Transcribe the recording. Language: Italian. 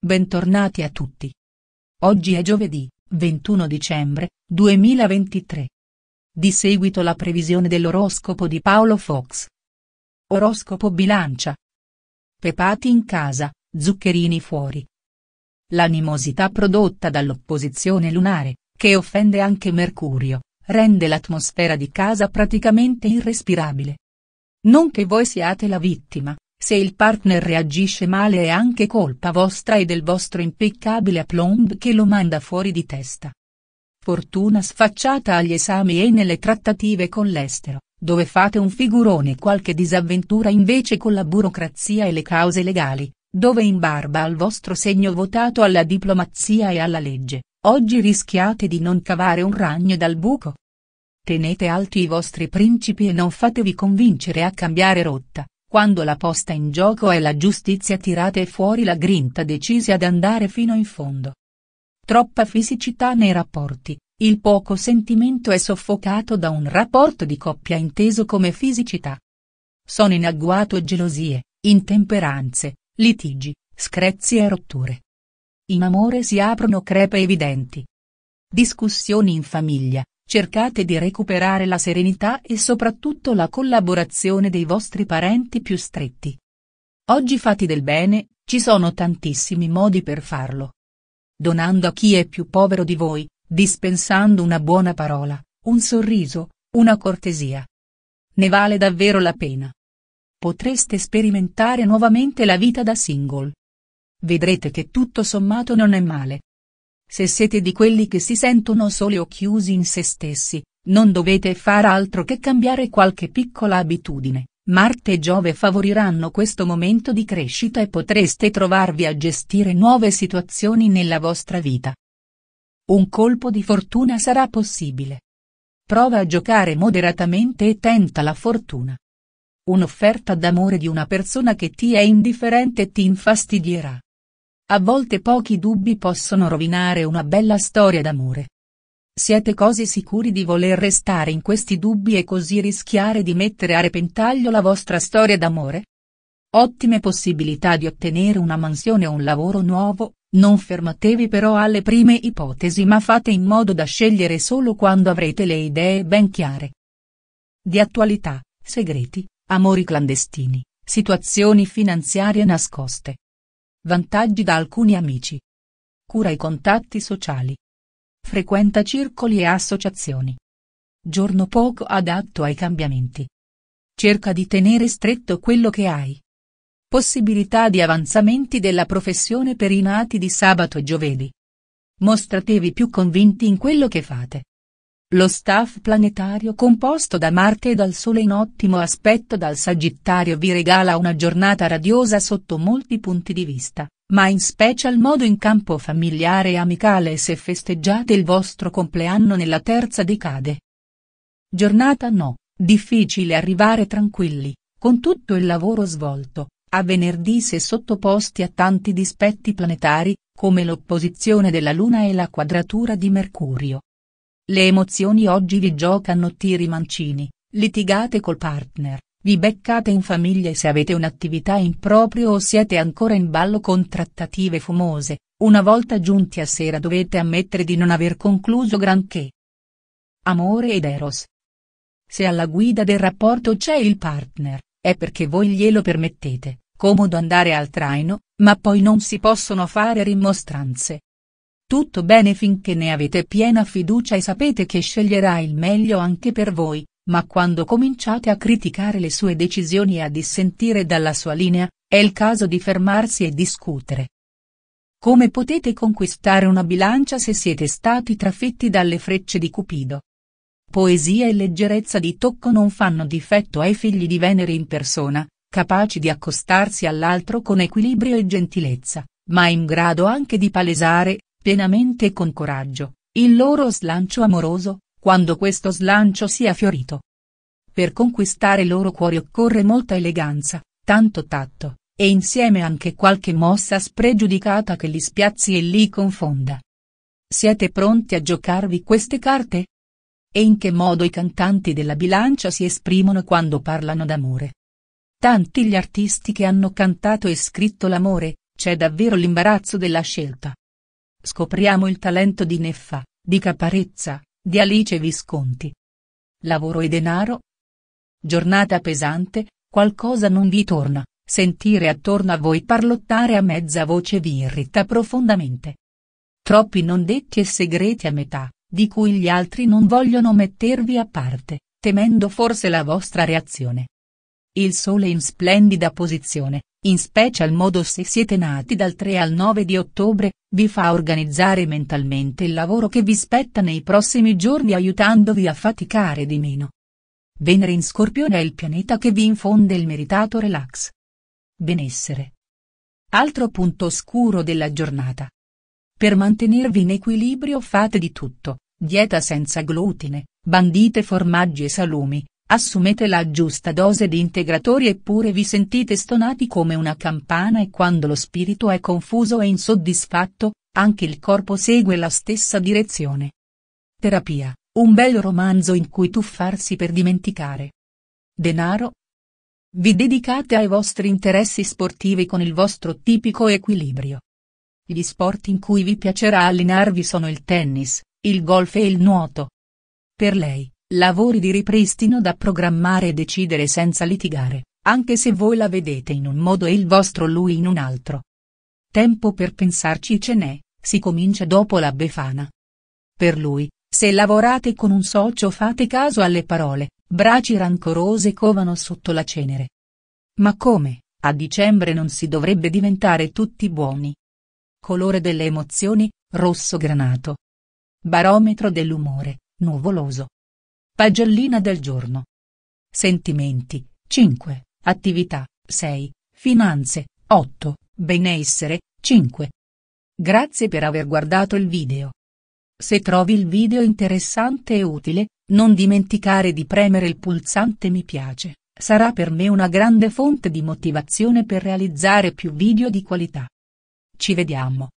Bentornati a tutti. Oggi è giovedì, 21 dicembre, 2023. Di seguito la previsione dell'oroscopo di Paolo Fox. Oroscopo bilancia. Pepati in casa, zuccherini fuori. L'animosità prodotta dall'opposizione lunare, che offende anche Mercurio, rende l'atmosfera di casa praticamente irrespirabile. Non che voi siate la vittima, se il partner reagisce male è anche colpa vostra e del vostro impeccabile aplomb che lo manda fuori di testa. Fortuna sfacciata agli esami e nelle trattative con l'estero, dove fate un figurone qualche disavventura invece con la burocrazia e le cause legali, dove in barba al vostro segno votato alla diplomazia e alla legge, oggi rischiate di non cavare un ragno dal buco. Tenete alti i vostri principi e non fatevi convincere a cambiare rotta, quando la posta in gioco è la giustizia tirate fuori la grinta decisi ad andare fino in fondo. Troppa fisicità nei rapporti, il poco sentimento è soffocato da un rapporto di coppia inteso come fisicità. Sono in agguato gelosie, intemperanze, litigi, screzi e rotture. In amore si aprono crepe evidenti. Discussioni in famiglia, cercate di recuperare la serenità e soprattutto la collaborazione dei vostri parenti più stretti. Oggi fate del bene, ci sono tantissimi modi per farlo. Donando a chi è più povero di voi, dispensando una buona parola, un sorriso, una cortesia. Ne vale davvero la pena. Potreste sperimentare nuovamente la vita da single. Vedrete che tutto sommato non è male, se siete di quelli che si sentono soli o chiusi in se stessi, non dovete far altro che cambiare qualche piccola abitudine. Marte e Giove favoriranno questo momento di crescita e potreste trovarvi a gestire nuove situazioni nella vostra vita. Un colpo di fortuna sarà possibile. Prova a giocare moderatamente e tenta la fortuna. Un'offerta d'amore di una persona che ti è indifferente ti infastidierà. A volte pochi dubbi possono rovinare una bella storia d'amore. Siete così sicuri di voler restare in questi dubbi e così rischiare di mettere a repentaglio la vostra storia d'amore? Ottime possibilità di ottenere una mansione o un lavoro nuovo, non fermatevi però alle prime ipotesi ma fate in modo da scegliere solo quando avrete le idee ben chiare. Di attualità, segreti, amori clandestini, situazioni finanziarie nascoste Vantaggi da alcuni amici. Cura i contatti sociali. Frequenta circoli e associazioni. Giorno poco adatto ai cambiamenti. Cerca di tenere stretto quello che hai. Possibilità di avanzamenti della professione per i nati di sabato e giovedì. Mostratevi più convinti in quello che fate. Lo staff planetario composto da Marte e dal Sole in ottimo aspetto dal Sagittario vi regala una giornata radiosa sotto molti punti di vista, ma in special modo in campo familiare e amicale se festeggiate il vostro compleanno nella terza decade. Giornata no, difficile arrivare tranquilli, con tutto il lavoro svolto, a venerdì se sottoposti a tanti dispetti planetari, come l'opposizione della Luna e la quadratura di Mercurio le emozioni oggi vi giocano tiri mancini, litigate col partner, vi beccate in famiglia se avete un'attività in proprio o siete ancora in ballo con trattative fumose, una volta giunti a sera dovete ammettere di non aver concluso granché. Amore ed Eros. Se alla guida del rapporto c'è il partner, è perché voi glielo permettete, comodo andare al traino, ma poi non si possono fare rimostranze, tutto bene finché ne avete piena fiducia e sapete che sceglierà il meglio anche per voi, ma quando cominciate a criticare le sue decisioni e a dissentire dalla sua linea, è il caso di fermarsi e discutere. Come potete conquistare una bilancia se siete stati trafetti dalle frecce di Cupido? Poesia e leggerezza di tocco non fanno difetto ai figli di Venere in persona, capaci di accostarsi all'altro con equilibrio e gentilezza, ma in grado anche di palesare, pienamente e con coraggio, il loro slancio amoroso, quando questo slancio sia fiorito. Per conquistare i loro cuori occorre molta eleganza, tanto tatto, e insieme anche qualche mossa spregiudicata che li spiazzi e li confonda. Siete pronti a giocarvi queste carte? E in che modo i cantanti della bilancia si esprimono quando parlano d'amore? Tanti gli artisti che hanno cantato e scritto l'amore, c'è davvero l'imbarazzo della scelta. Scopriamo il talento di Neffa, di Caparezza, di Alice Visconti. Lavoro e denaro? Giornata pesante, qualcosa non vi torna, sentire attorno a voi parlottare a mezza voce vi irrita profondamente. Troppi non detti e segreti a metà, di cui gli altri non vogliono mettervi a parte, temendo forse la vostra reazione. Il sole in splendida posizione, in special modo se siete nati dal 3 al 9 di ottobre, vi fa organizzare mentalmente il lavoro che vi spetta nei prossimi giorni aiutandovi a faticare di meno. Venere in Scorpione è il pianeta che vi infonde il meritato relax. Benessere. Altro punto oscuro della giornata. Per mantenervi in equilibrio fate di tutto, dieta senza glutine, bandite formaggi e salumi, assumete la giusta dose di integratori eppure vi sentite stonati come una campana e quando lo spirito è confuso e insoddisfatto, anche il corpo segue la stessa direzione. Terapia, un bel romanzo in cui tuffarsi per dimenticare. Denaro. Vi dedicate ai vostri interessi sportivi con il vostro tipico equilibrio. Gli sport in cui vi piacerà allenarvi sono il tennis, il golf e il nuoto. Per lei, Lavori di ripristino da programmare e decidere senza litigare, anche se voi la vedete in un modo e il vostro lui in un altro. Tempo per pensarci ce n'è, si comincia dopo la Befana. Per lui, se lavorate con un socio fate caso alle parole, braci rancorose covano sotto la cenere. Ma come, a dicembre non si dovrebbe diventare tutti buoni. Colore delle emozioni, rosso granato. Barometro dell'umore, nuvoloso. Pagellina del giorno. Sentimenti, 5. Attività, 6. Finanze, 8. Benessere, 5. Grazie per aver guardato il video. Se trovi il video interessante e utile, non dimenticare di premere il pulsante mi piace, sarà per me una grande fonte di motivazione per realizzare più video di qualità. Ci vediamo.